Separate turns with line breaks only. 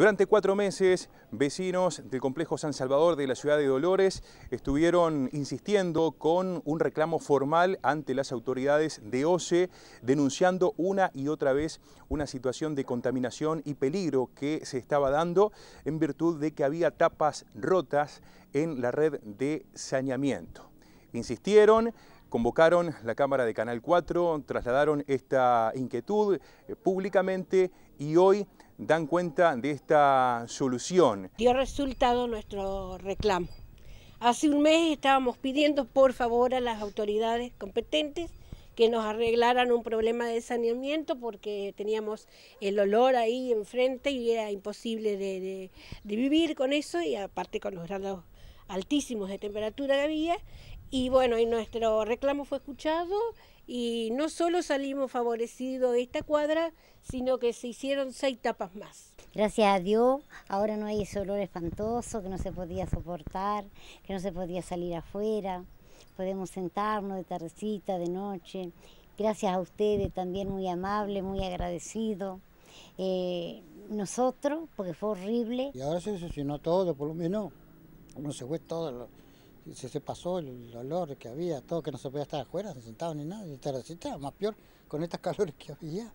Durante cuatro meses, vecinos del complejo San Salvador de la ciudad de Dolores estuvieron insistiendo con un reclamo formal ante las autoridades de OCE, denunciando una y otra vez una situación de contaminación y peligro que se estaba dando en virtud de que había tapas rotas en la red de saneamiento. Insistieron, convocaron la Cámara de Canal 4, trasladaron esta inquietud eh, públicamente y hoy dan cuenta de esta solución.
Dio resultado nuestro reclamo. Hace un mes estábamos pidiendo por favor a las autoridades competentes que nos arreglaran un problema de saneamiento porque teníamos el olor ahí enfrente y era imposible de, vivir con eso y aparte con los grados altísimos de temperatura que había y bueno, y nuestro reclamo fue escuchado y no solo salimos favorecidos de esta cuadra, sino que se hicieron seis tapas más.
Gracias a Dios, ahora no hay ese olor espantoso que no se podía soportar, que no se podía salir afuera, podemos sentarnos de tardecita, de noche. Gracias a ustedes también, muy amable, muy agradecido. Eh, nosotros, porque fue horrible.
Y ahora se solucionó todo, por lo menos. Uno se fue todo, se, pasó el olor que había, todo que no se podía estar afuera, se sentaban ni nada, y estaba, más peor con estas calores que había.